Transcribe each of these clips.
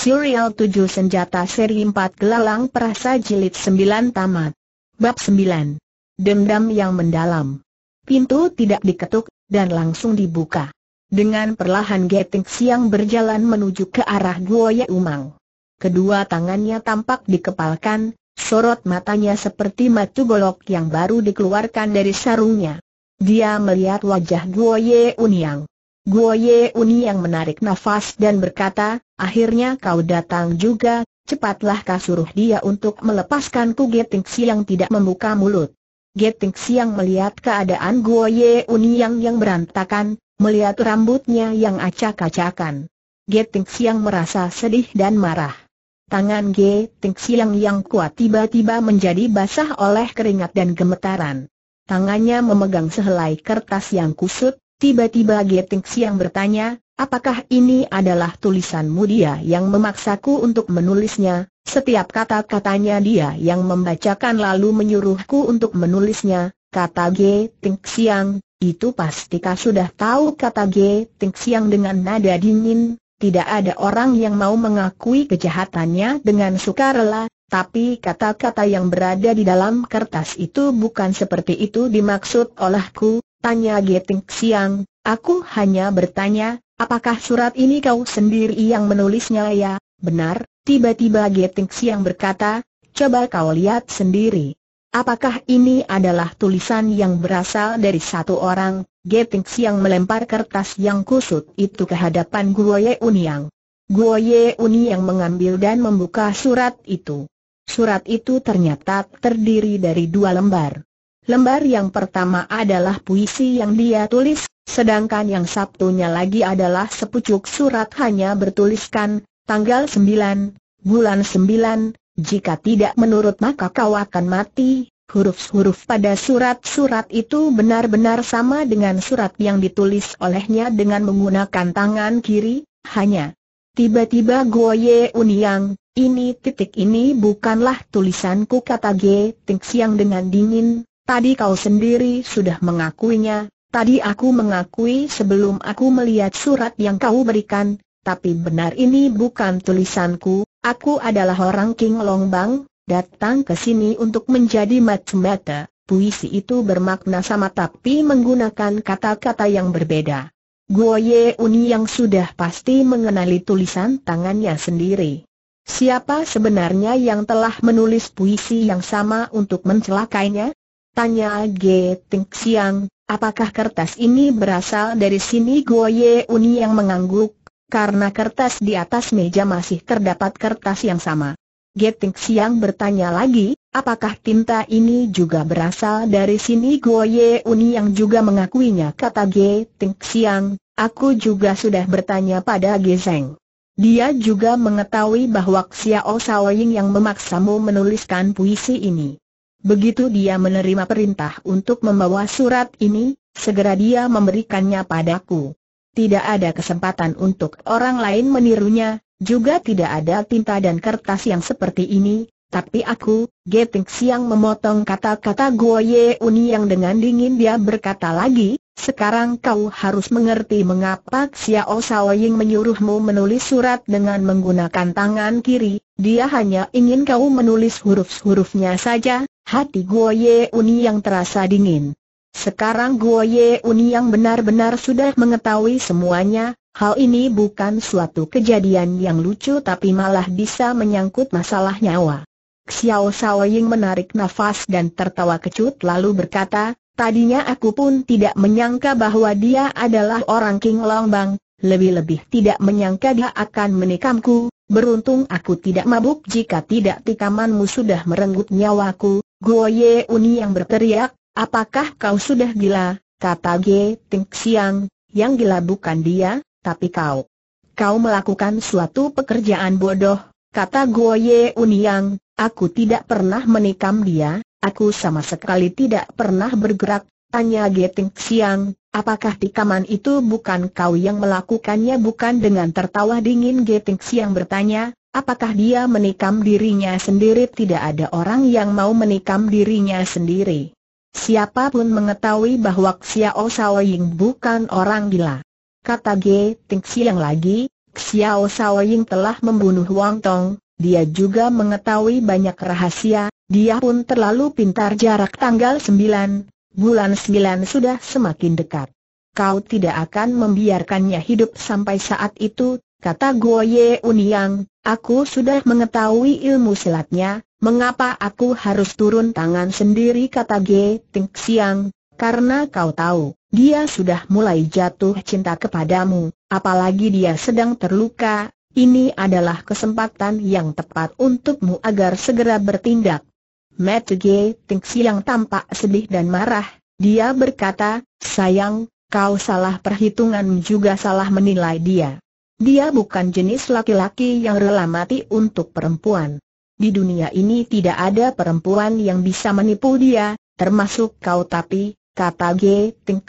Serial 7 Senjata Seri 4 Gelalang Perasa Jilid 9 Tamat Bab 9 Dendam yang Mendalam Pintu tidak diketuk, dan langsung dibuka Dengan perlahan Geting Siang berjalan menuju ke arah Ye Umang Kedua tangannya tampak dikepalkan, sorot matanya seperti matu golok yang baru dikeluarkan dari sarungnya Dia melihat wajah Ye Uniang Guo Ye Uni yang menarik nafas dan berkata, akhirnya kau datang juga, cepatlah kau suruh dia untuk melepaskanku Geting Siang tidak membuka mulut. Geting Siang melihat keadaan Guo Ye Uni yang yang berantakan, melihat rambutnya yang acak-acakan. Geting Siang merasa sedih dan marah. Tangan Geting Siang yang kuat tiba-tiba menjadi basah oleh keringat dan gemetaran. Tangannya memegang sehelai kertas yang kusut, Tiba-tiba Getings yang bertanya, apakah ini adalah tulisanmu dia yang memaksaku untuk menulisnya, setiap kata-katanya dia yang membacakan lalu menyuruhku untuk menulisnya, kata G. Tingxiang. itu pastika sudah tahu kata G. Tingxiang dengan nada dingin, tidak ada orang yang mau mengakui kejahatannya dengan sukarela, tapi kata-kata yang berada di dalam kertas itu bukan seperti itu dimaksud olehku, Tanya Geting Siang, aku hanya bertanya, apakah surat ini kau sendiri yang menulisnya ya? Benar, tiba-tiba Geting Siang berkata, coba kau lihat sendiri. Apakah ini adalah tulisan yang berasal dari satu orang? Geting Siang melempar kertas yang kusut itu ke hadapan Guo Guoye Uniang. Ye Uniang mengambil dan membuka surat itu. Surat itu ternyata terdiri dari dua lembar. Lembar yang pertama adalah puisi yang dia tulis, sedangkan yang Sabtunya lagi adalah sepucuk surat hanya bertuliskan, tanggal 9, bulan 9, jika tidak menurut maka kau akan mati. Huruf-huruf pada surat-surat itu benar-benar sama dengan surat yang ditulis olehnya dengan menggunakan tangan kiri, hanya tiba-tiba Goye Uniang, ini titik ini bukanlah tulisanku kata G Tingxiang dengan dingin, Tadi kau sendiri sudah mengakuinya, tadi aku mengakui sebelum aku melihat surat yang kau berikan, tapi benar ini bukan tulisanku, aku adalah orang King Longbang, datang ke sini untuk menjadi Matsumata. Puisi itu bermakna sama tapi menggunakan kata-kata yang berbeda. Guo Ye Uni yang sudah pasti mengenali tulisan tangannya sendiri. Siapa sebenarnya yang telah menulis puisi yang sama untuk mencelakainya? Tanya G. Ting Siang, apakah kertas ini berasal dari sini Guo Ye Uni yang mengangguk, karena kertas di atas meja masih terdapat kertas yang sama. Geting Siang bertanya lagi, apakah tinta ini juga berasal dari sini Guo Ye Uni yang juga mengakuinya kata Geting Siang, aku juga sudah bertanya pada Zeng. Dia juga mengetahui bahwa Xiao Xiaoying yang memaksamu menuliskan puisi ini. Begitu dia menerima perintah untuk membawa surat ini, segera dia memberikannya padaku. Tidak ada kesempatan untuk orang lain menirunya, juga tidak ada tinta dan kertas yang seperti ini, tapi aku, Geting Siang memotong kata-kata Guoye Uni yang dengan dingin dia berkata lagi, sekarang kau harus mengerti mengapa Xiao Saoying menyuruhmu menulis surat dengan menggunakan tangan kiri, dia hanya ingin kau menulis huruf-hurufnya saja, Hati Guo Ye Uni yang terasa dingin. Sekarang Guo Ye Uni yang benar-benar sudah mengetahui semuanya, hal ini bukan suatu kejadian yang lucu tapi malah bisa menyangkut masalah nyawa. Xiao Sao Ying menarik nafas dan tertawa kecut lalu berkata, Tadinya aku pun tidak menyangka bahwa dia adalah orang King Longbang, lebih-lebih tidak menyangka dia akan menikamku, Beruntung aku tidak mabuk jika tidak tikamanmu sudah merenggut nyawaku, Guo Ye Uni yang berteriak, apakah kau sudah gila, kata Ge Ting Xiang, yang gila bukan dia, tapi kau. Kau melakukan suatu pekerjaan bodoh, kata Guo Ye Uni yang, aku tidak pernah menikam dia, aku sama sekali tidak pernah bergerak, tanya Ge Ting Xiang, Apakah tikaman itu bukan kau yang melakukannya bukan dengan tertawa dingin Geting yang bertanya, apakah dia menikam dirinya sendiri tidak ada orang yang mau menikam dirinya sendiri. Siapapun mengetahui bahwa Xiao Shaoying bukan orang gila. Kata Geting Siang lagi, Xiao Shaoying telah membunuh Wang Tong, dia juga mengetahui banyak rahasia, dia pun terlalu pintar jarak tanggal 9, bulan sembilan sudah semakin dekat. Kau tidak akan membiarkannya hidup sampai saat itu, kata Goye Uniang, aku sudah mengetahui ilmu silatnya, mengapa aku harus turun tangan sendiri kata G. Ting Xiang. karena kau tahu, dia sudah mulai jatuh cinta kepadamu, apalagi dia sedang terluka, ini adalah kesempatan yang tepat untukmu agar segera bertindak. Matt G. Tingsi yang tampak sedih dan marah, dia berkata, sayang, kau salah perhitungan juga salah menilai dia. Dia bukan jenis laki-laki yang rela mati untuk perempuan. Di dunia ini tidak ada perempuan yang bisa menipu dia, termasuk kau tapi, kata G. Ting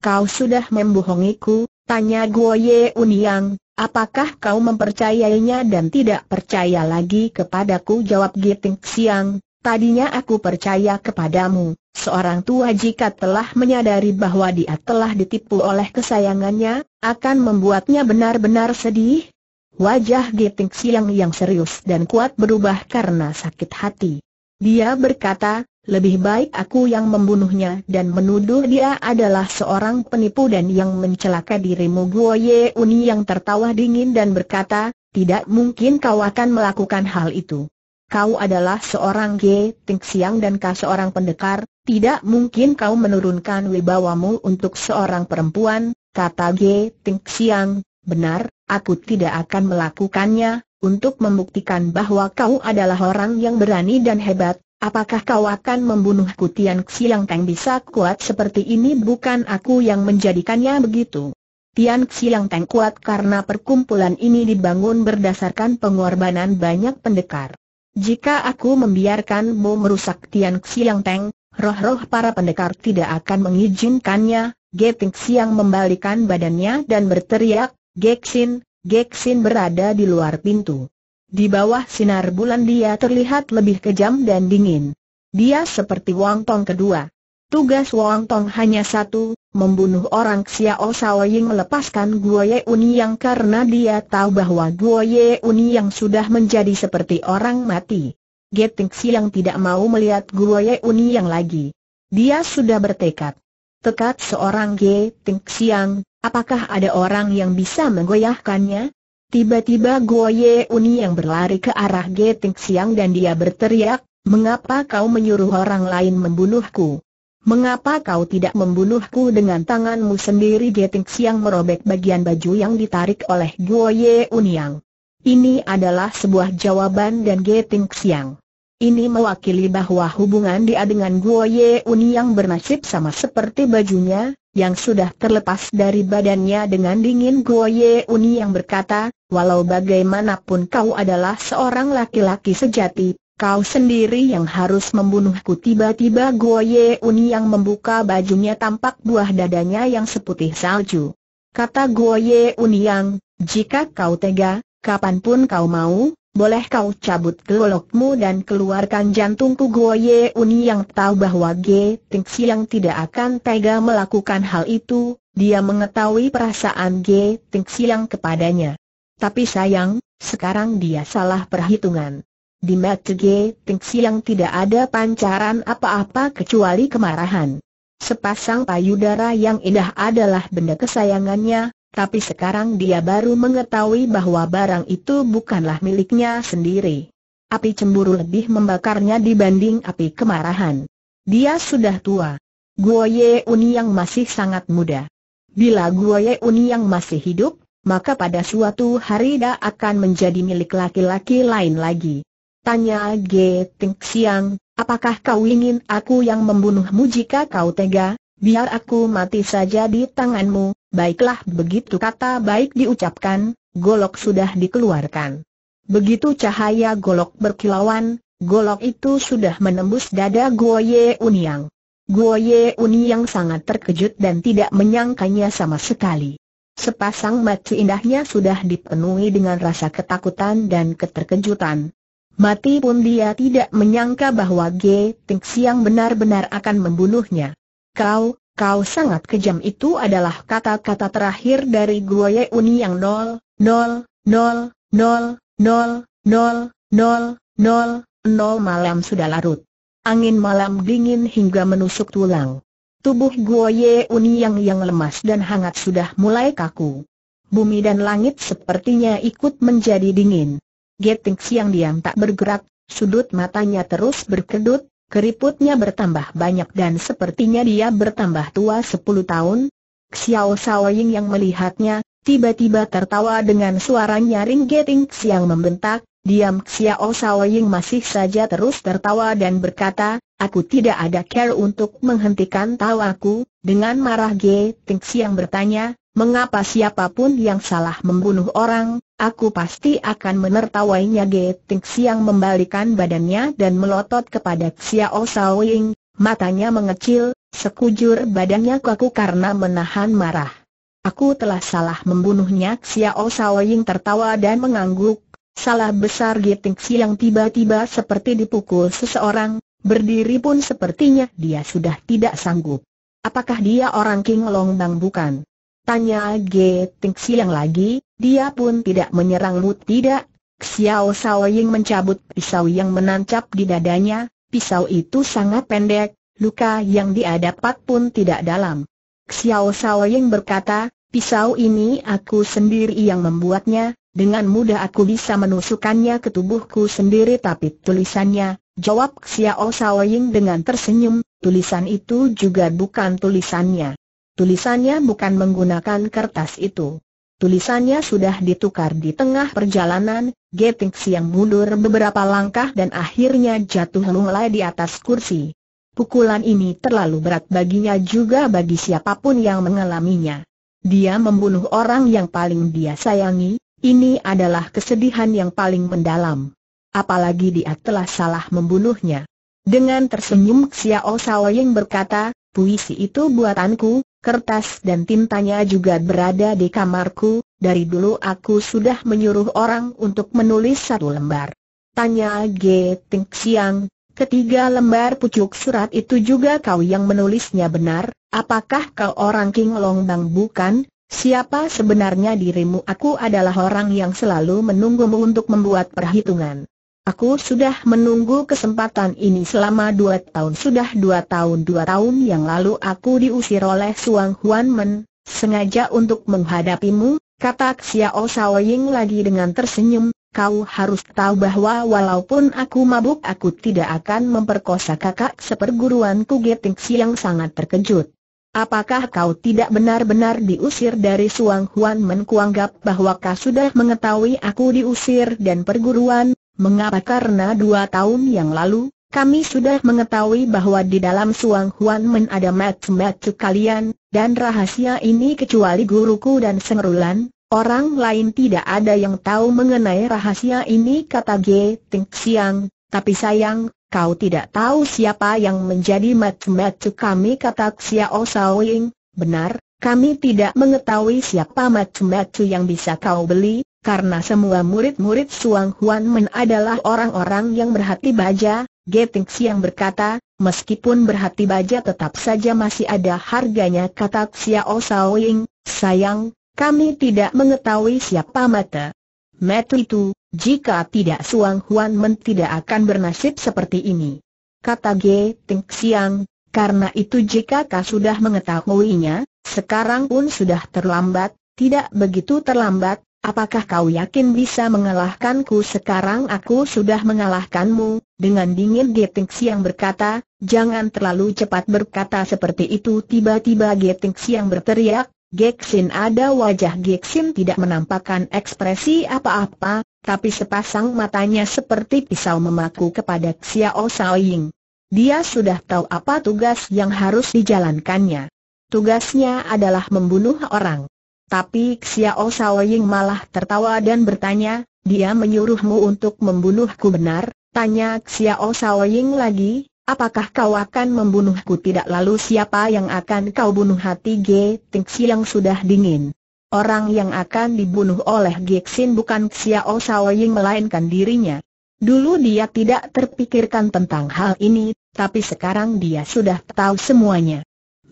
kau sudah membohongiku, tanya Guo Ye Uniang, apakah kau mempercayainya dan tidak percaya lagi kepadaku jawab G. Tingsiang, Tadinya aku percaya kepadamu, seorang tua jika telah menyadari bahwa dia telah ditipu oleh kesayangannya, akan membuatnya benar-benar sedih. Wajah Giting Siang yang serius dan kuat berubah karena sakit hati. Dia berkata, lebih baik aku yang membunuhnya dan menuduh dia adalah seorang penipu dan yang mencelaka dirimu Guo Ye Uni yang tertawa dingin dan berkata, tidak mungkin kau akan melakukan hal itu kau adalah seorang Ge Ting Siang dan kau seorang pendekar, tidak mungkin kau menurunkan wibawamu untuk seorang perempuan, kata Ge Ting Siang, benar, aku tidak akan melakukannya, untuk membuktikan bahwa kau adalah orang yang berani dan hebat, apakah kau akan membunuhku Tian Xiang Teng bisa kuat seperti ini bukan aku yang menjadikannya begitu. Tian Xiang Teng kuat karena perkumpulan ini dibangun berdasarkan pengorbanan banyak pendekar. Jika aku membiarkanmu merusak Tian Xiang Teng, roh-roh para pendekar tidak akan mengizinkannya. Geting Xiang membalikan badannya dan berteriak, Gexin, Xin berada di luar pintu. Di bawah sinar bulan dia terlihat lebih kejam dan dingin. Dia seperti Wang Tong kedua. Tugas Wong Tong hanya satu, membunuh orang Xiao Sao Ying melepaskan Guo Ye Uni yang karena dia tahu bahwa Guo Ye Uni yang sudah menjadi seperti orang mati. Geting yang tidak mau melihat Guo Ye Uni yang lagi. Dia sudah bertekad. Tekad seorang Geting Xiang, apakah ada orang yang bisa menggoyahkannya? Tiba-tiba Guo Ye Uni yang berlari ke arah Geting Xiang dan dia berteriak, Mengapa kau menyuruh orang lain membunuhku? Mengapa kau tidak membunuhku dengan tanganmu sendiri Geting Siang merobek bagian baju yang ditarik oleh Guo Ye Uniang. Ini adalah sebuah jawaban dan Geting Siang. Ini mewakili bahwa hubungan dia dengan Guo Ye Uniang bernasib sama seperti bajunya, yang sudah terlepas dari badannya dengan dingin Guo Ye Uniang berkata, walau bagaimanapun kau adalah seorang laki-laki sejati, Kau sendiri yang harus membunuhku tiba-tiba Goye Uni yang membuka bajunya tampak buah dadanya yang seputih salju. Kata Goye Uni yang, jika kau tega, kapanpun kau mau, boleh kau cabut kelolokmu dan keluarkan jantungku Goye Uni yang tahu bahwa G. Tingsi yang tidak akan tega melakukan hal itu, dia mengetahui perasaan G. Tingsi yang kepadanya. Tapi sayang, sekarang dia salah perhitungan. Di mata G, tingsi yang tidak ada pancaran apa-apa kecuali kemarahan. Sepasang payudara yang indah adalah benda kesayangannya, tapi sekarang dia baru mengetahui bahwa barang itu bukanlah miliknya sendiri. Api cemburu lebih membakarnya dibanding api kemarahan. Dia sudah tua. Guo Ye Uni yang masih sangat muda. Bila Guo Ye Uni yang masih hidup, maka pada suatu hari dia akan menjadi milik laki-laki lain lagi. Tanya G. Ting Siang, apakah kau ingin aku yang membunuhmu jika kau tega? Biar aku mati saja di tanganmu, baiklah begitu kata baik diucapkan, golok sudah dikeluarkan. Begitu cahaya golok berkilauan, golok itu sudah menembus dada Guo Goye Uniang. Ye Uniang sangat terkejut dan tidak menyangkanya sama sekali. Sepasang mata indahnya sudah dipenuhi dengan rasa ketakutan dan keterkejutan. Mati pun dia tidak menyangka bahwa Ge Ting Siang benar-benar akan membunuhnya. Kau, kau sangat kejam itu adalah kata-kata terakhir dari Ye Uni yang nol, nol, nol, nol, nol, nol, nol, nol, nol malam sudah larut. Angin malam dingin hingga menusuk tulang. Tubuh Ye Uni yang yang lemas dan hangat sudah mulai kaku. Bumi dan langit sepertinya ikut menjadi dingin. Geting siang diam tak bergerak, sudut matanya terus berkedut, keriputnya bertambah banyak dan sepertinya dia bertambah tua 10 tahun. Xiao Saoying yang melihatnya, tiba-tiba tertawa dengan suara nyaring Geting siang membentak, diam Xiao Saoying masih saja terus tertawa dan berkata, aku tidak ada care untuk menghentikan tawaku, dengan marah Geting siang bertanya, mengapa siapapun yang salah membunuh orang, Aku pasti akan menertawainya Ting Siang membalikan badannya dan melotot kepada Xiao Ying, matanya mengecil, sekujur badannya kaku karena menahan marah. Aku telah salah membunuhnya Xiao Ying tertawa dan mengangguk, salah besar Ting Siang tiba-tiba seperti dipukul seseorang, berdiri pun sepertinya dia sudah tidak sanggup. Apakah dia orang King Long Bang bukan? Tanya G. Ting Siang lagi, dia pun tidak menyerangmu tidak. Xiao Sao Ying mencabut pisau yang menancap di dadanya, pisau itu sangat pendek, luka yang dia dapat pun tidak dalam. Xiao Sao Ying berkata, pisau ini aku sendiri yang membuatnya, dengan mudah aku bisa menusukkannya ke tubuhku sendiri tapi tulisannya, jawab Xiao Sao Ying dengan tersenyum, tulisan itu juga bukan tulisannya. Tulisannya bukan menggunakan kertas itu. Tulisannya sudah ditukar di tengah perjalanan, Geting yang mundur beberapa langkah dan akhirnya jatuh lunglai di atas kursi. Pukulan ini terlalu berat baginya juga bagi siapapun yang mengalaminya. Dia membunuh orang yang paling dia sayangi, ini adalah kesedihan yang paling mendalam. Apalagi dia telah salah membunuhnya. Dengan tersenyum Xiao Saoying berkata, puisi itu buatanku, Kertas dan tintanya juga berada di kamarku, dari dulu aku sudah menyuruh orang untuk menulis satu lembar. Tanya G. Ting Siang, ketiga lembar pucuk surat itu juga kau yang menulisnya benar, apakah kau orang King Long Bang bukan? Siapa sebenarnya dirimu? Aku adalah orang yang selalu menunggumu untuk membuat perhitungan. Aku sudah menunggu kesempatan ini selama dua tahun. Sudah dua tahun dua tahun yang lalu aku diusir oleh Suang Huan Men, sengaja untuk menghadapimu, kata Xiao Shaoying lagi dengan tersenyum. Kau harus tahu bahwa walaupun aku mabuk aku tidak akan memperkosa kakak seperguruan Kugeting yang sangat terkejut. Apakah kau tidak benar-benar diusir dari Suang Huan Men kuanggap bahwa kau sudah mengetahui aku diusir dan perguruan Mengapa? Karena dua tahun yang lalu, kami sudah mengetahui bahwa di dalam Suang Huan Men ada match-match kalian, dan rahasia ini kecuali guruku dan sengrulan, orang lain tidak ada yang tahu mengenai rahasia ini kata G. Ting Siang, tapi sayang, kau tidak tahu siapa yang menjadi match-match kami kata Xiao Saoing, benar, kami tidak mengetahui siapa macu-macu yang bisa kau beli, karena semua murid-murid Suang Huan Men adalah orang-orang yang berhati baja, Geting Siang berkata, meskipun berhati baja tetap saja masih ada harganya kata Xiao Ying. sayang, kami tidak mengetahui siapa mata. Metu itu, jika tidak Suang Huan Men tidak akan bernasib seperti ini. Kata Geting Siang, karena itu jika kau sudah mengetahuinya, sekarang pun sudah terlambat, tidak begitu terlambat, Apakah kau yakin bisa mengalahkanku sekarang aku sudah mengalahkanmu? Dengan dingin Geting yang berkata, jangan terlalu cepat berkata seperti itu tiba-tiba Geting yang berteriak, Geksin ada wajah Geksin tidak menampakkan ekspresi apa-apa, tapi sepasang matanya seperti pisau memaku kepada Xiao Saoying. Dia sudah tahu apa tugas yang harus dijalankannya. Tugasnya adalah membunuh orang. Tapi Xiao Shaoying malah tertawa dan bertanya, dia menyuruhmu untuk membunuhku benar? Tanya Xiao Shaoying lagi, apakah kau akan membunuhku tidak lalu siapa yang akan kau bunuh hati Ge Tingxi yang sudah dingin? Orang yang akan dibunuh oleh Gexin bukan Xiao Shaoying melainkan dirinya. Dulu dia tidak terpikirkan tentang hal ini, tapi sekarang dia sudah tahu semuanya.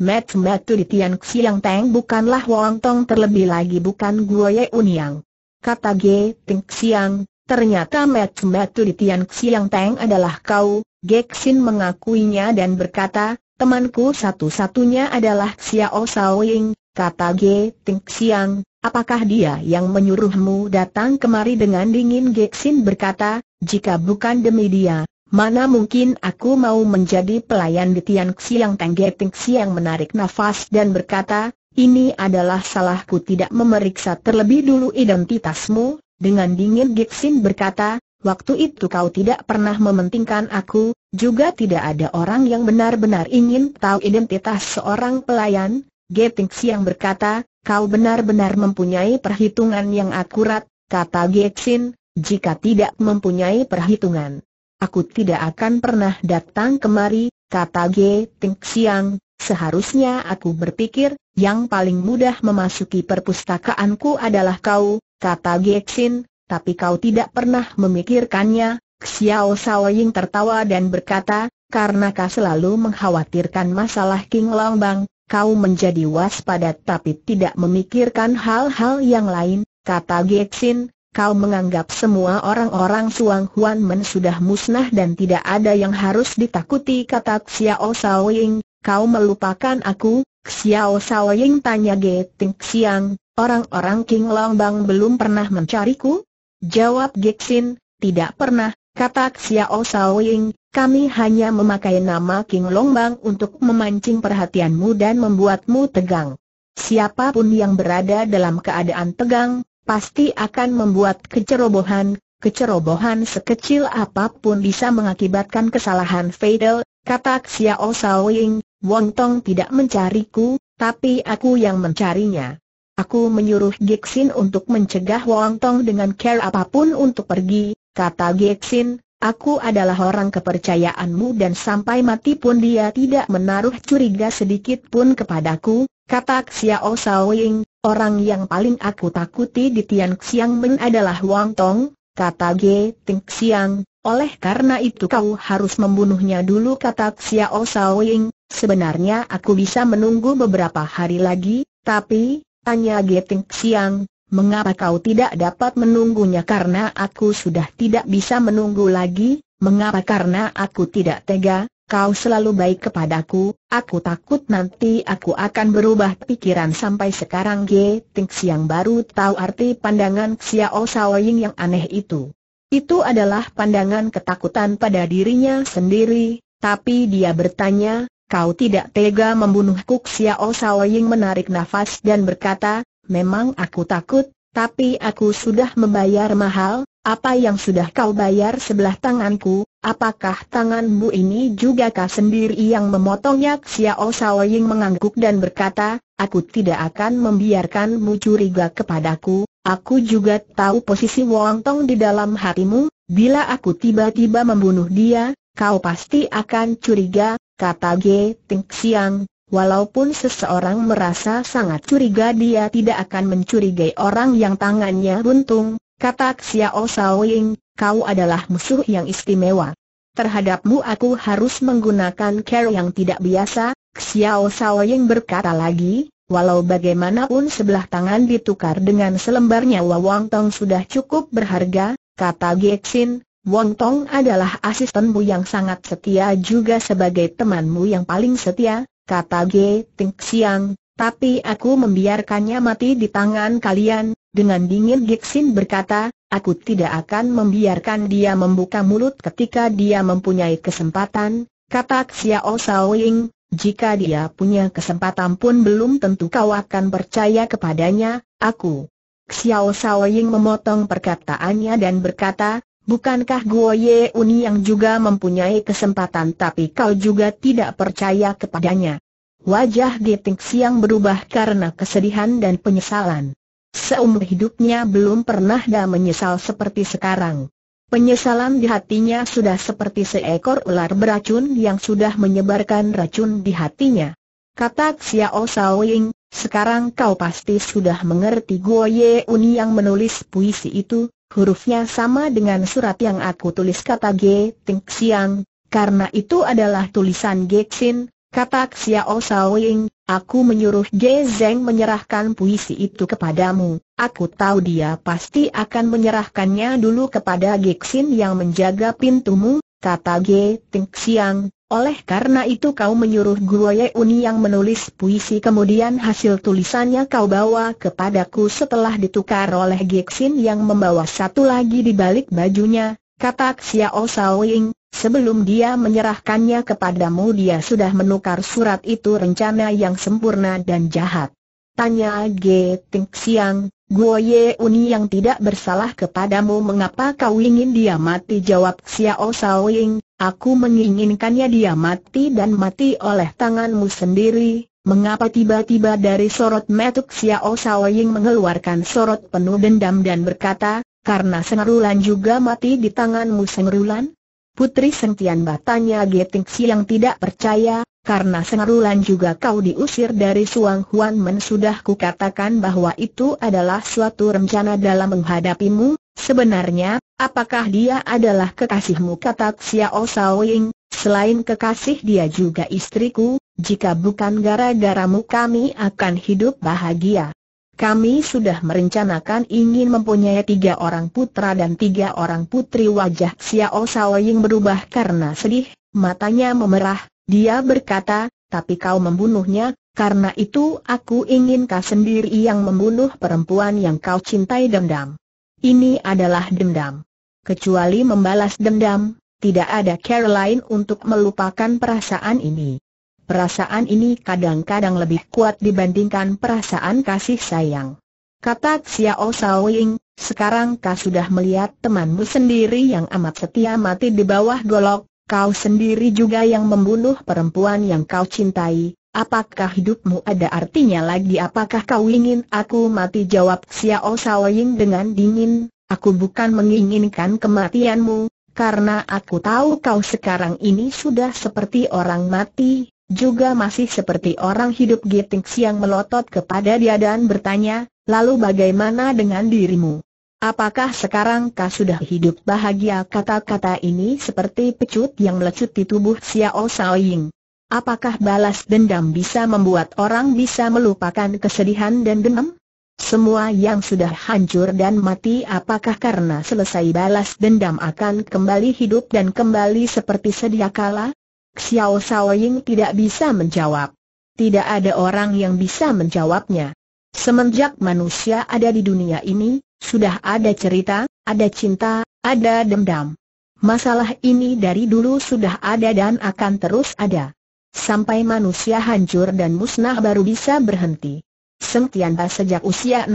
Mat Matu di Tian Xiang Teng bukanlah Wong Tong terlebih lagi bukan Guo Ye Uniang. Kata Ge Ting Xiang, ternyata Mat Matu di Tian Xiang Teng adalah kau, Ge Xin mengakuinya dan berkata, temanku satu-satunya adalah Xiao Ying, kata Ge Ting Xiang, apakah dia yang menyuruhmu datang kemari dengan dingin Gexin berkata, jika bukan demi dia, Mana mungkin aku mau menjadi pelayan di Tian Xiang Tengge Ping Xiang menarik nafas dan berkata, ini adalah salahku tidak memeriksa terlebih dulu identitasmu, dengan dingin Gixin berkata, waktu itu kau tidak pernah mementingkan aku, juga tidak ada orang yang benar-benar ingin tahu identitas seorang pelayan, Geting yang berkata, kau benar-benar mempunyai perhitungan yang akurat, kata Gixin, jika tidak mempunyai perhitungan aku tidak akan pernah datang kemari, kata G. Ting Siang, seharusnya aku berpikir, yang paling mudah memasuki perpustakaanku adalah kau, kata G. Xin, tapi kau tidak pernah memikirkannya, Xiao Ying tertawa dan berkata, karena kau selalu mengkhawatirkan masalah King Bang, kau menjadi waspada tapi tidak memikirkan hal-hal yang lain, kata Xin, kau menganggap semua orang-orang Suang Huan Men sudah musnah dan tidak ada yang harus ditakuti kata Xiao Sao Ying, kau melupakan aku, Xiao Sao Ying tanya Ge Ting Xiang, orang-orang King Long Bang belum pernah mencariku? Jawab Xin, tidak pernah, kata Xiao Sao Ying, kami hanya memakai nama King Long Bang untuk memancing perhatianmu dan membuatmu tegang. Siapapun yang berada dalam keadaan tegang, pasti akan membuat kecerobohan, kecerobohan sekecil apapun bisa mengakibatkan kesalahan fatal, kata Xiao Saoying, Wong Tong tidak mencariku, tapi aku yang mencarinya. Aku menyuruh Gixin untuk mencegah Wong Tong dengan care apapun untuk pergi, kata Gixin, aku adalah orang kepercayaanmu dan sampai mati pun dia tidak menaruh curiga sedikit pun kepadaku, kata Xiao Shaoying. Orang yang paling aku takuti di Tian Xiang Men adalah Wang Tong, kata Ge Ting Xiang, oleh karena itu kau harus membunuhnya dulu kata Xiao Ying. sebenarnya aku bisa menunggu beberapa hari lagi, tapi, tanya Ge Ting Xiang, mengapa kau tidak dapat menunggunya karena aku sudah tidak bisa menunggu lagi, mengapa karena aku tidak tega, kau selalu baik kepadaku, aku takut nanti aku akan berubah pikiran sampai sekarang G. Ting Siang baru tahu arti pandangan Xiao Saoying yang aneh itu. Itu adalah pandangan ketakutan pada dirinya sendiri, tapi dia bertanya, kau tidak tega membunuhku Xiao Saoying menarik nafas dan berkata, memang aku takut, tapi aku sudah membayar mahal, apa yang sudah kau bayar sebelah tanganku, Apakah tanganmu ini juga kah sendiri yang memotongnya? Xiao Ying mengangguk dan berkata, aku tidak akan membiarkanmu curiga kepadaku, aku juga tahu posisi Wong Tong di dalam hatimu, bila aku tiba-tiba membunuh dia, kau pasti akan curiga, kata G. Ting Xiang. Walaupun seseorang merasa sangat curiga dia tidak akan mencurigai orang yang tangannya buntung, kata Xiao Ying kau adalah musuh yang istimewa. Terhadapmu aku harus menggunakan cara yang tidak biasa, Xiao Sao yang berkata lagi, walau bagaimanapun sebelah tangan ditukar dengan selembar nyawa Wang Tong sudah cukup berharga, kata Gexin, Wang Tong adalah asistenmu yang sangat setia juga sebagai temanmu yang paling setia, kata Ge Ting Xiang, tapi aku membiarkannya mati di tangan kalian, dengan dingin Gexin berkata, aku tidak akan membiarkan dia membuka mulut ketika dia mempunyai kesempatan, kata Xiao Shaoying. jika dia punya kesempatan pun belum tentu kau akan percaya kepadanya, aku. Xiao Shaoying memotong perkataannya dan berkata, bukankah Guo Ye Uni yang juga mempunyai kesempatan tapi kau juga tidak percaya kepadanya. Wajah Geting Xiang berubah karena kesedihan dan penyesalan. Seumur hidupnya belum pernah dah menyesal seperti sekarang. Penyesalan di hatinya sudah seperti seekor ular beracun yang sudah menyebarkan racun di hatinya. Kata Xiao Ying, sekarang kau pasti sudah mengerti Guo Ye Uni yang menulis puisi itu, hurufnya sama dengan surat yang aku tulis kata Ge Ting Xiang, karena itu adalah tulisan Ge Xin. Kata Xiao Saoying, aku menyuruh Ge Zeng menyerahkan puisi itu kepadamu. Aku tahu dia pasti akan menyerahkannya dulu kepada Ge Xin yang menjaga pintumu, kata Ge Ting Xiang. Oleh karena itu kau menyuruh Ye Uni yang menulis puisi kemudian hasil tulisannya kau bawa kepadaku setelah ditukar oleh Ge Xin yang membawa satu lagi di balik bajunya, Kata Xiao Ying, sebelum dia menyerahkannya kepadamu dia sudah menukar surat itu rencana yang sempurna dan jahat. Tanya Ge Ting Xiang, Guo Ye Uni yang tidak bersalah kepadamu mengapa kau ingin dia mati jawab Xiao Ying, aku menginginkannya dia mati dan mati oleh tanganmu sendiri. Mengapa tiba-tiba dari sorot metuk Xiao Ying mengeluarkan sorot penuh dendam dan berkata, karena Senerulan juga mati di tanganmu Senerulan? Putri Sentian batanya Geting yang tidak percaya, karena Senerulan juga kau diusir dari Suang Huan Men sudah kukatakan bahwa itu adalah suatu rencana dalam menghadapimu, sebenarnya, apakah dia adalah kekasihmu kata Xiao Ying, selain kekasih dia juga istriku, jika bukan gara-garamu kami akan hidup bahagia. Kami sudah merencanakan ingin mempunyai tiga orang putra dan tiga orang putri wajah Xiao Sao berubah karena sedih, matanya memerah, dia berkata, tapi kau membunuhnya, karena itu aku ingin kau sendiri yang membunuh perempuan yang kau cintai dendam. Ini adalah dendam. Kecuali membalas dendam, tidak ada cara lain untuk melupakan perasaan ini. Perasaan ini kadang-kadang lebih kuat dibandingkan perasaan kasih sayang. Kata Xiao Xiaoying. sekarang kau sudah melihat temanmu sendiri yang amat setia mati di bawah golok, kau sendiri juga yang membunuh perempuan yang kau cintai, apakah hidupmu ada artinya lagi apakah kau ingin aku mati jawab Xiao Xiaoying dengan dingin, aku bukan menginginkan kematianmu, karena aku tahu kau sekarang ini sudah seperti orang mati, juga masih seperti orang hidup Giting yang melotot kepada dia dan bertanya, lalu bagaimana dengan dirimu? Apakah sekarang kau sudah hidup bahagia kata-kata ini seperti pecut yang melecut di tubuh Xiao Saoying? Apakah balas dendam bisa membuat orang bisa melupakan kesedihan dan dendam? Semua yang sudah hancur dan mati apakah karena selesai balas dendam akan kembali hidup dan kembali seperti sedia kala? Xiao Saoying tidak bisa menjawab. Tidak ada orang yang bisa menjawabnya. Semenjak manusia ada di dunia ini, sudah ada cerita, ada cinta, ada dendam. Masalah ini dari dulu sudah ada dan akan terus ada. Sampai manusia hancur dan musnah baru bisa berhenti. Seng Tianba sejak usia 16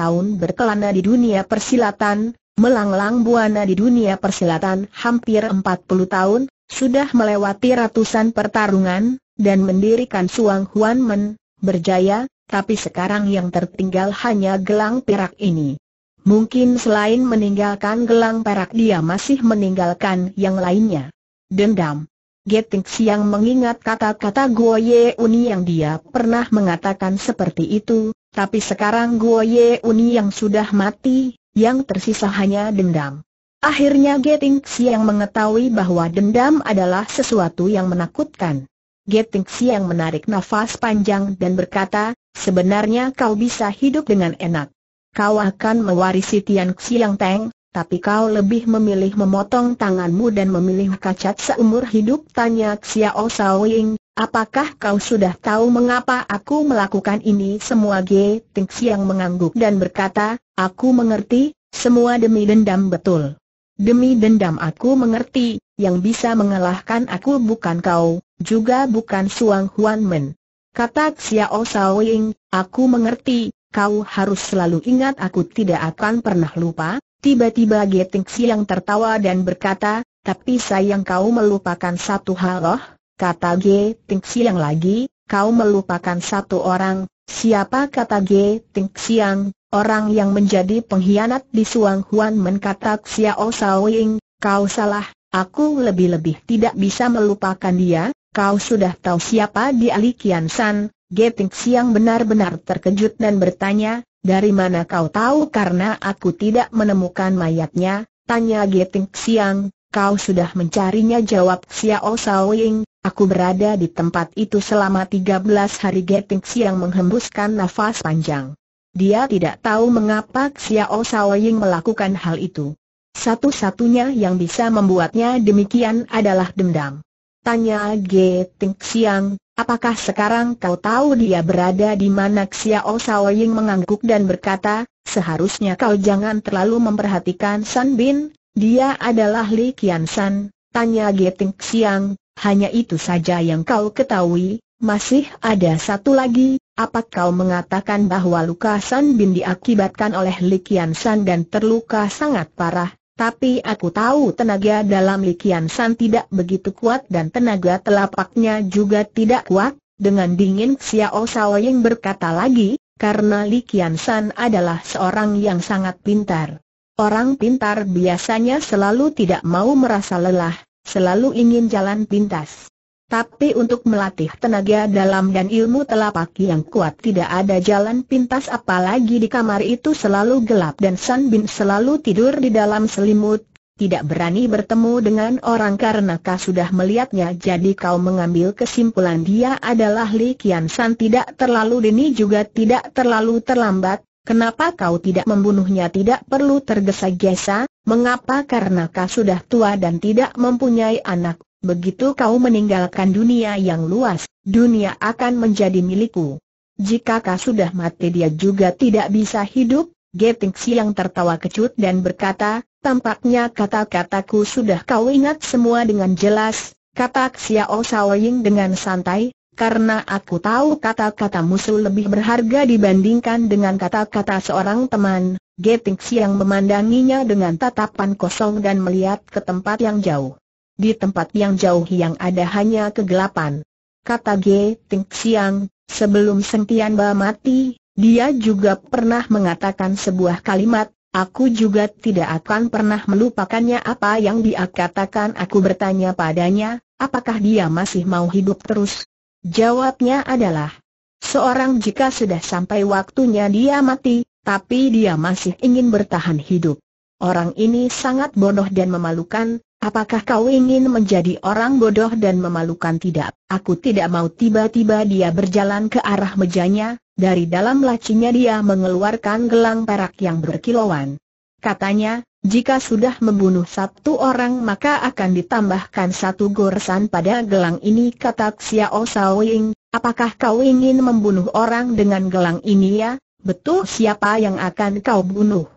tahun berkelana di dunia persilatan, melanglang buana di dunia persilatan hampir 40 tahun, sudah melewati ratusan pertarungan, dan mendirikan Suang Huan Men, berjaya, tapi sekarang yang tertinggal hanya gelang perak ini. Mungkin selain meninggalkan gelang perak dia masih meninggalkan yang lainnya. Dendam. Geting Siang mengingat kata-kata Guo Ye Uni yang dia pernah mengatakan seperti itu, tapi sekarang Guo Ye Uni yang sudah mati, yang tersisa hanya dendam. Akhirnya Geting Siang mengetahui bahwa dendam adalah sesuatu yang menakutkan. Geting Siang menarik nafas panjang dan berkata, sebenarnya kau bisa hidup dengan enak. Kau akan mewarisi Tian Xiang Teng, tapi kau lebih memilih memotong tanganmu dan memilih kacat seumur hidup tanya Xiao Saoying, apakah kau sudah tahu mengapa aku melakukan ini semua Geting Siang mengangguk dan berkata, aku mengerti, semua demi dendam betul. Demi dendam aku mengerti, yang bisa mengalahkan aku bukan kau, juga bukan Suang Huan Men. Kata Xiao Saoying, aku mengerti, kau harus selalu ingat aku tidak akan pernah lupa. Tiba-tiba Geting Siang tertawa dan berkata, tapi sayang kau melupakan satu hal loh, kata Geting Siang lagi, kau melupakan satu orang, siapa kata Geting Siang, orang yang menjadi pengkhianat di Suang Huan menkatak Xiao oh Saoying, kau salah, aku lebih-lebih tidak bisa melupakan dia, kau sudah tahu siapa di Ali Kian San, Geting Xiang benar-benar terkejut dan bertanya, dari mana kau tahu karena aku tidak menemukan mayatnya, tanya Geting Xiang. kau sudah mencarinya jawab Xiao oh Saoying, aku berada di tempat itu selama 13 hari Geting Xiang menghembuskan nafas panjang. Dia tidak tahu mengapa Xiao Saoying melakukan hal itu. Satu-satunya yang bisa membuatnya demikian adalah dendam. Tanya Ge Ting Xiang, apakah sekarang kau tahu dia berada di mana Xiao Saoying mengangguk dan berkata, seharusnya kau jangan terlalu memperhatikan San Bin, dia adalah Li Qian San, tanya Ge Ting Xiang, hanya itu saja yang kau ketahui, masih ada satu lagi, apa kau mengatakan bahwa luka San Bin diakibatkan oleh Qian San dan terluka sangat parah, tapi aku tahu tenaga dalam Qian San tidak begitu kuat dan tenaga telapaknya juga tidak kuat, dengan dingin Xiao Xiaoying berkata lagi, karena Qian San adalah seorang yang sangat pintar. Orang pintar biasanya selalu tidak mau merasa lelah, selalu ingin jalan pintas. Tapi untuk melatih tenaga dalam dan ilmu telapak yang kuat tidak ada jalan pintas apalagi di kamar itu selalu gelap dan San Bin selalu tidur di dalam selimut. Tidak berani bertemu dengan orang karena kau sudah melihatnya jadi kau mengambil kesimpulan dia adalah Li Kian San tidak terlalu dini juga tidak terlalu terlambat. Kenapa kau tidak membunuhnya tidak perlu tergesa-gesa, mengapa karena kau sudah tua dan tidak mempunyai anak Begitu kau meninggalkan dunia yang luas, dunia akan menjadi milikku. Jika kau sudah mati dia juga tidak bisa hidup, Geting Siang tertawa kecut dan berkata, tampaknya kata-kataku sudah kau ingat semua dengan jelas, kata Xiao Ying dengan santai, karena aku tahu kata-kata musuh lebih berharga dibandingkan dengan kata-kata seorang teman. Geting Siang memandanginya dengan tatapan kosong dan melihat ke tempat yang jauh. Di tempat yang jauh yang ada hanya kegelapan. Kata G. Ting Siang, sebelum Sentian Ba mati, dia juga pernah mengatakan sebuah kalimat, Aku juga tidak akan pernah melupakannya apa yang dia katakan aku bertanya padanya, apakah dia masih mau hidup terus? Jawabnya adalah, seorang jika sudah sampai waktunya dia mati, tapi dia masih ingin bertahan hidup. Orang ini sangat bodoh dan memalukan, Apakah kau ingin menjadi orang bodoh dan memalukan tidak? Aku tidak mau tiba-tiba dia berjalan ke arah mejanya, dari dalam lacinya dia mengeluarkan gelang perak yang berkilauan. Katanya, jika sudah membunuh satu orang maka akan ditambahkan satu goresan pada gelang ini kata Xiao Saoying, apakah kau ingin membunuh orang dengan gelang ini ya? Betul siapa yang akan kau bunuh?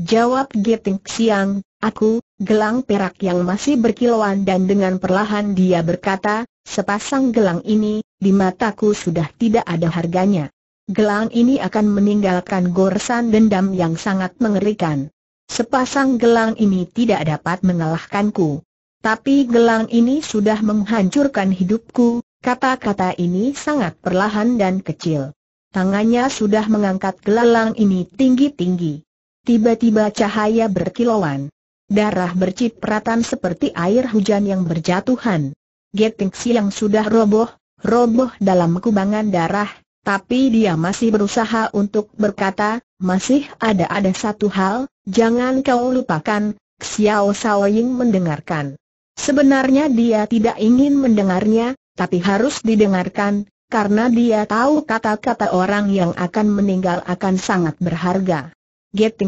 Jawab Geting Siang, aku, gelang perak yang masih berkilauan dan dengan perlahan dia berkata, sepasang gelang ini, di mataku sudah tidak ada harganya. Gelang ini akan meninggalkan goresan dendam yang sangat mengerikan. Sepasang gelang ini tidak dapat mengalahkanku. Tapi gelang ini sudah menghancurkan hidupku, kata-kata ini sangat perlahan dan kecil. Tangannya sudah mengangkat gelang ini tinggi-tinggi. Tiba-tiba cahaya berkilauan. Darah bercipratan seperti air hujan yang berjatuhan. Geting yang sudah roboh, roboh dalam kubangan darah, tapi dia masih berusaha untuk berkata, masih ada-ada satu hal, jangan kau lupakan, Xiao Saoying mendengarkan. Sebenarnya dia tidak ingin mendengarnya, tapi harus didengarkan, karena dia tahu kata-kata orang yang akan meninggal akan sangat berharga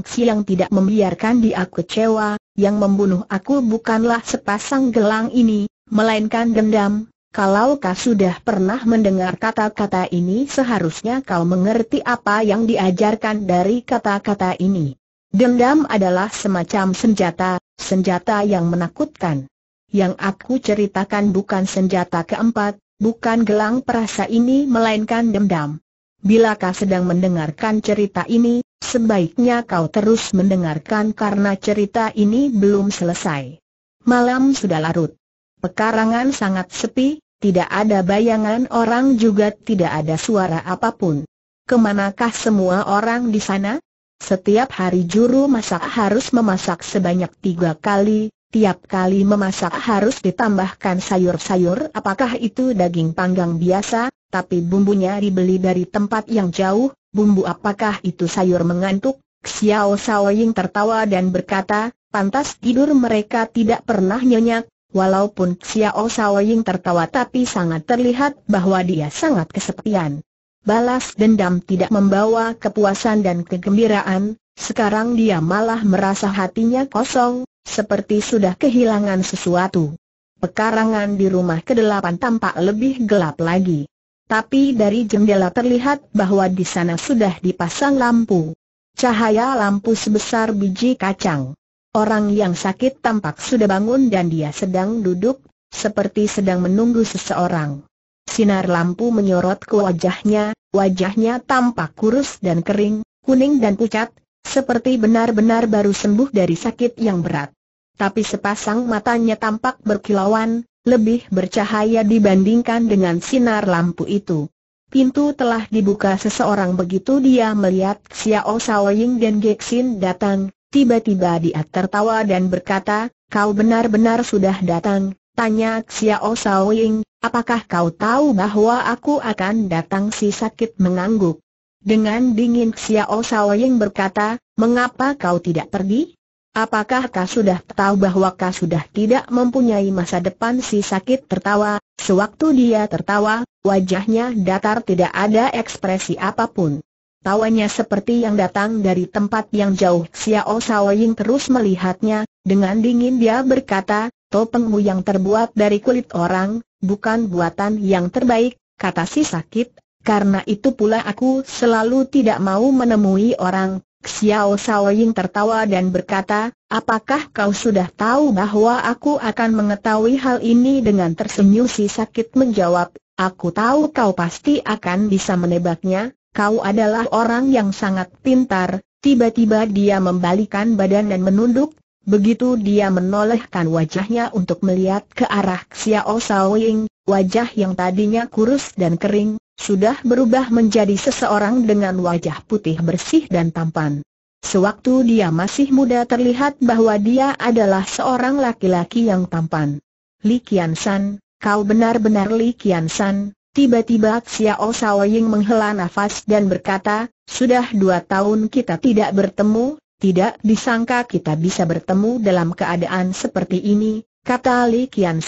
si yang tidak membiarkan dia kecewa, yang membunuh aku bukanlah sepasang gelang ini, melainkan dendam. Kalau kau sudah pernah mendengar kata-kata ini seharusnya kau mengerti apa yang diajarkan dari kata-kata ini. Dendam adalah semacam senjata, senjata yang menakutkan. Yang aku ceritakan bukan senjata keempat, bukan gelang perasa ini melainkan dendam. Bila kau sedang mendengarkan cerita ini, sebaiknya kau terus mendengarkan karena cerita ini belum selesai. Malam sudah larut. Pekarangan sangat sepi, tidak ada bayangan orang juga tidak ada suara apapun. Kemanakah semua orang di sana? Setiap hari juru masak harus memasak sebanyak tiga kali, Tiap kali memasak harus ditambahkan sayur-sayur apakah itu daging panggang biasa, tapi bumbunya dibeli dari tempat yang jauh, bumbu apakah itu sayur mengantuk? Xiao Ying tertawa dan berkata, pantas tidur mereka tidak pernah nyenyak, walaupun Xiao Ying tertawa tapi sangat terlihat bahwa dia sangat kesepian. Balas dendam tidak membawa kepuasan dan kegembiraan, sekarang dia malah merasa hatinya kosong, seperti sudah kehilangan sesuatu. Pekarangan di rumah kedelapan tampak lebih gelap lagi. Tapi dari jendela terlihat bahwa di sana sudah dipasang lampu. Cahaya lampu sebesar biji kacang. Orang yang sakit tampak sudah bangun dan dia sedang duduk, seperti sedang menunggu seseorang. Sinar lampu menyorot ke wajahnya, wajahnya tampak kurus dan kering, kuning dan pucat, seperti benar-benar baru sembuh dari sakit yang berat. Tapi sepasang matanya tampak berkilauan, lebih bercahaya dibandingkan dengan sinar lampu itu. Pintu telah dibuka seseorang begitu dia melihat Xiao Saoying dan Gexin datang, tiba-tiba dia tertawa dan berkata, kau benar-benar sudah datang, tanya Xiao Saoying, apakah kau tahu bahwa aku akan datang si sakit mengangguk. Dengan dingin Xiao Saoying berkata, mengapa kau tidak pergi? Apakah kau sudah tahu bahwa kau sudah tidak mempunyai masa depan si sakit tertawa? Sewaktu dia tertawa, wajahnya datar tidak ada ekspresi apapun. Tawanya seperti yang datang dari tempat yang jauh. Xiao Saoying terus melihatnya, dengan dingin dia berkata, topengmu yang terbuat dari kulit orang, bukan buatan yang terbaik, kata si sakit, karena itu pula aku selalu tidak mau menemui orang. Xiao Saoying tertawa dan berkata, apakah kau sudah tahu bahwa aku akan mengetahui hal ini dengan tersenyum si sakit menjawab, aku tahu kau pasti akan bisa menebaknya, kau adalah orang yang sangat pintar, tiba-tiba dia membalikan badan dan menunduk, Begitu dia menolehkan wajahnya untuk melihat ke arah Xiao Saoying, wajah yang tadinya kurus dan kering, sudah berubah menjadi seseorang dengan wajah putih bersih dan tampan. Sewaktu dia masih muda terlihat bahwa dia adalah seorang laki-laki yang tampan. Li Kian San, kau benar-benar Li Kian San, tiba-tiba Xiao Saoying menghela nafas dan berkata, sudah dua tahun kita tidak bertemu, tidak disangka kita bisa bertemu dalam keadaan seperti ini, kata Li Kian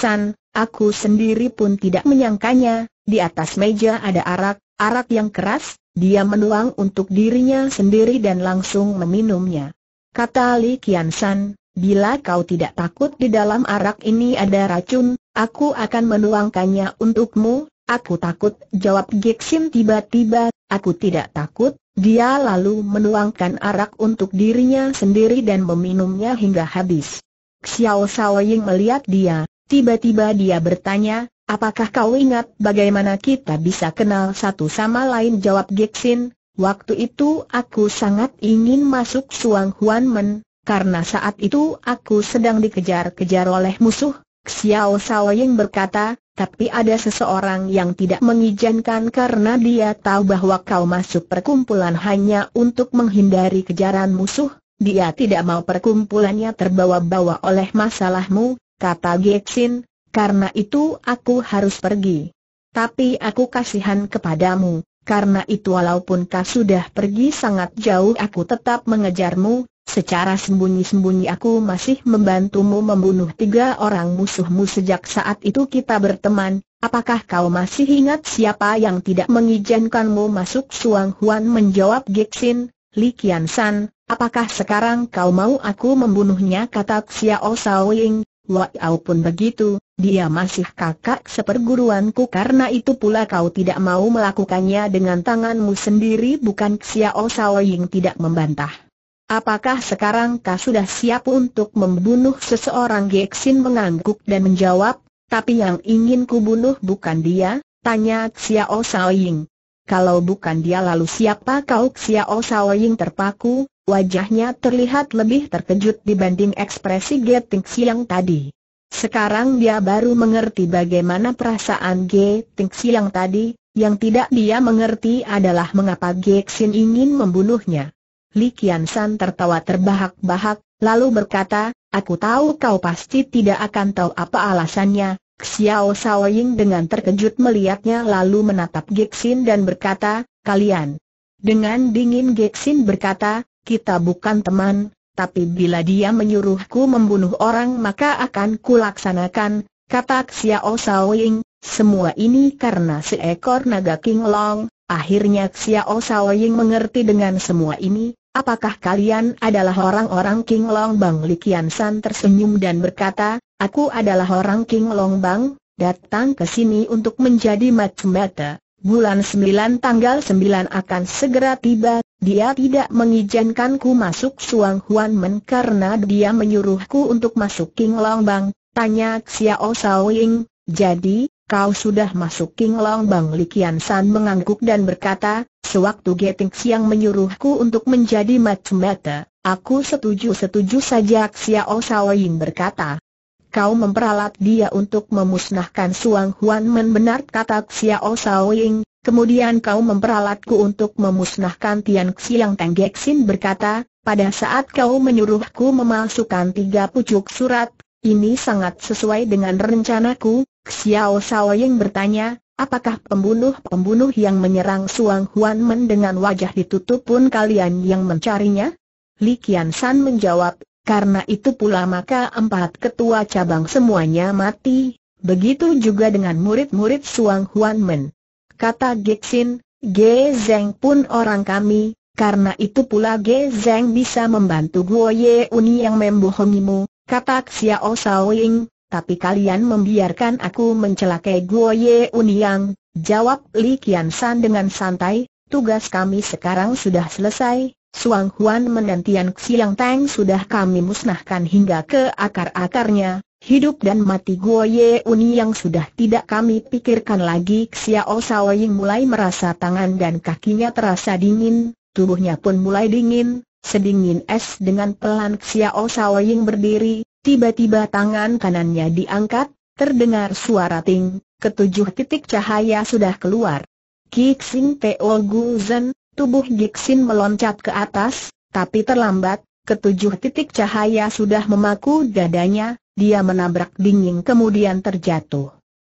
aku sendiri pun tidak menyangkanya, di atas meja ada arak, arak yang keras, dia menuang untuk dirinya sendiri dan langsung meminumnya. Kata Li Kian bila kau tidak takut di dalam arak ini ada racun, aku akan menuangkannya untukmu, aku takut, jawab Gixin tiba-tiba, aku tidak takut, dia lalu menuangkan arak untuk dirinya sendiri dan meminumnya hingga habis. Xiao Sao Ying melihat dia, tiba-tiba dia bertanya, apakah kau ingat bagaimana kita bisa kenal satu sama lain jawab Gixin, waktu itu aku sangat ingin masuk Suang Huan Men, karena saat itu aku sedang dikejar-kejar oleh musuh, Xiao Saoying berkata, tapi ada seseorang yang tidak mengizinkan karena dia tahu bahwa kau masuk perkumpulan hanya untuk menghindari kejaran musuh, dia tidak mau perkumpulannya terbawa-bawa oleh masalahmu, kata Gexin, karena itu aku harus pergi. Tapi aku kasihan kepadamu, karena itu walaupun kau sudah pergi sangat jauh aku tetap mengejarmu, Secara sembunyi-sembunyi aku masih membantumu membunuh tiga orang musuhmu sejak saat itu kita berteman, apakah kau masih ingat siapa yang tidak mengizinkanmu masuk Suang Huan menjawab Gixin, Li Qian San, apakah sekarang kau mau aku membunuhnya kata Xiao Ying, Wau pun begitu, dia masih kakak seperguruanku karena itu pula kau tidak mau melakukannya dengan tanganmu sendiri bukan Xiao Ying tidak membantah. Apakah sekarang kau sudah siap untuk membunuh seseorang Gexin mengangguk dan menjawab, tapi yang ingin ku bunuh bukan dia, tanya Xiao Saoying. Kalau bukan dia lalu siapa kau Xiao Saoying terpaku, wajahnya terlihat lebih terkejut dibanding ekspresi Geting Xiang tadi. Sekarang dia baru mengerti bagaimana perasaan Geting Xiang tadi, yang tidak dia mengerti adalah mengapa Gexin ingin membunuhnya. Li Kian San tertawa terbahak-bahak, lalu berkata, Aku tahu kau pasti tidak akan tahu apa alasannya. Xiao Shaoying dengan terkejut melihatnya lalu menatap Xin dan berkata, kalian. Dengan dingin Xin berkata, kita bukan teman, tapi bila dia menyuruhku membunuh orang maka akan kulaksanakan, kata Xiao Shaoying. semua ini karena seekor naga King Long, akhirnya Xiao Shaoying mengerti dengan semua ini, Apakah kalian adalah orang-orang King Long Bang? Likian San tersenyum dan berkata, aku adalah orang King Long Bang, datang ke sini untuk menjadi mata Bulan 9 tanggal sembilan akan segera tiba, dia tidak mengizinkanku masuk Suang Huan Men karena dia menyuruhku untuk masuk King Long Bang, tanya Xiao Shaoying. jadi, kau sudah masuk King Long Bang Likian San mengangguk dan berkata, sewaktu Geting Siang menyuruhku untuk menjadi mata aku setuju-setuju saja Xiao Saoyin berkata. Kau memperalat dia untuk memusnahkan Suang Huan Men benar kata Xiao Saoying, kemudian kau memperalatku untuk memusnahkan Tian Xiang Teng Xin berkata, pada saat kau menyuruhku memasukkan tiga pucuk surat, ini sangat sesuai dengan rencanaku, Xiao Sao bertanya, apakah pembunuh-pembunuh yang menyerang Suang Huan Men dengan wajah ditutup pun kalian yang mencarinya? Li Qian San menjawab, karena itu pula maka empat ketua cabang semuanya mati, begitu juga dengan murid-murid Suang Huan Men. Kata Gixin, Ge Zeng pun orang kami, karena itu pula Ge Zeng bisa membantu Guo Ye Uni yang membohongimu, kata Xiao Shaoying, tapi kalian membiarkan aku mencelakai Guo Ye Uniang, jawab Li Kian San dengan santai, tugas kami sekarang sudah selesai, Suang Huan menantian Xiang Tang sudah kami musnahkan hingga ke akar-akarnya, hidup dan mati Guo Ye Uniang sudah tidak kami pikirkan lagi Xiao Shaoying mulai merasa tangan dan kakinya terasa dingin, tubuhnya pun mulai dingin, Sedingin es dengan pelan Xiao Saoying berdiri, tiba-tiba tangan kanannya diangkat, terdengar suara ting, ketujuh titik cahaya sudah keluar. Kixin Teo Zen, tubuh Kixin meloncat ke atas, tapi terlambat, ketujuh titik cahaya sudah memaku dadanya, dia menabrak dingin kemudian terjatuh.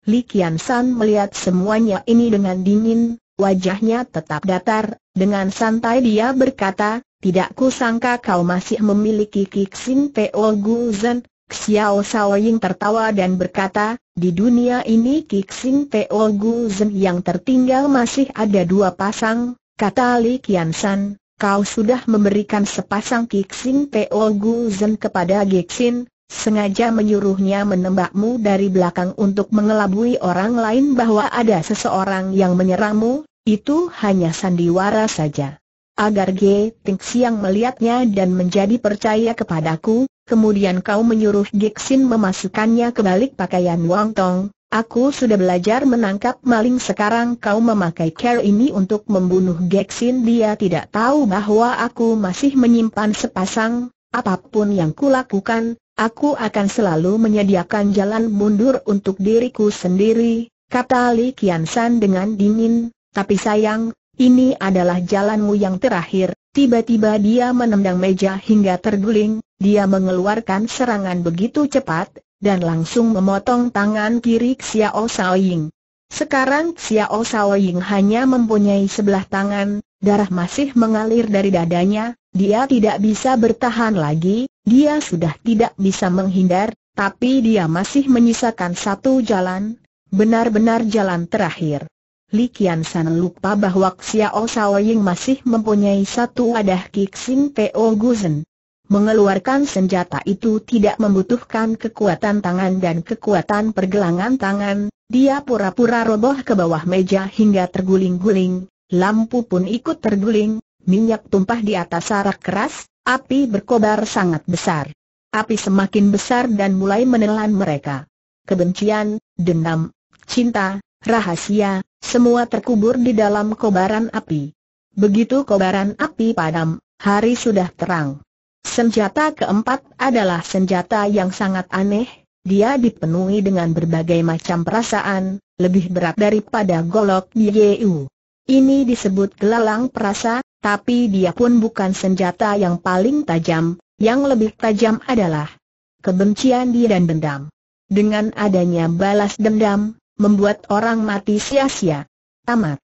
Li Qian San melihat semuanya ini dengan dingin, wajahnya tetap datar, dengan santai dia berkata, tidak kusangka kau masih memiliki kiksin Po Gu Guzan, Xiao Xiaoying tertawa dan berkata, di dunia ini kiksin Kixing Gu Zan yang tertinggal masih ada dua pasang, kata Li Qian San, kau sudah memberikan sepasang kiksin Kixing Gu Zan kepada Gixin, sengaja menyuruhnya menembakmu dari belakang untuk mengelabui orang lain bahwa ada seseorang yang menyerangmu, itu hanya sandiwara saja agar G. Ting Siang melihatnya dan menjadi percaya kepadaku, kemudian kau menyuruh Gixin memasukkannya ke balik pakaian Wang Tong, aku sudah belajar menangkap maling sekarang kau memakai care ini untuk membunuh Gixin dia tidak tahu bahwa aku masih menyimpan sepasang, apapun yang kulakukan, aku akan selalu menyediakan jalan mundur untuk diriku sendiri, kata Li Kian San dengan dingin, tapi sayang, ini adalah jalanmu yang terakhir. Tiba-tiba dia menendang meja hingga terguling, dia mengeluarkan serangan begitu cepat, dan langsung memotong tangan kiri Xiao Saoying. Sekarang Xiao Saoying hanya mempunyai sebelah tangan, darah masih mengalir dari dadanya, dia tidak bisa bertahan lagi, dia sudah tidak bisa menghindar, tapi dia masih menyisakan satu jalan, benar-benar jalan terakhir. Li Kian San lupa bahwa Xiao Sao Ying masih mempunyai satu wadah Kixing po Guzen. Mengeluarkan senjata itu tidak membutuhkan kekuatan tangan dan kekuatan pergelangan tangan, dia pura-pura roboh ke bawah meja hingga terguling-guling, lampu pun ikut terguling, minyak tumpah di atas arak keras, api berkobar sangat besar. Api semakin besar dan mulai menelan mereka. Kebencian, dendam, cinta, rahasia, semua terkubur di dalam kobaran api. Begitu kobaran api padam, hari sudah terang. Senjata keempat adalah senjata yang sangat aneh, dia dipenuhi dengan berbagai macam perasaan, lebih berat daripada golok Yeu. Ini disebut gelalang perasa, tapi dia pun bukan senjata yang paling tajam, yang lebih tajam adalah kebencian dia dan dendam. Dengan adanya balas dendam, membuat orang mati sia-sia. Tamat.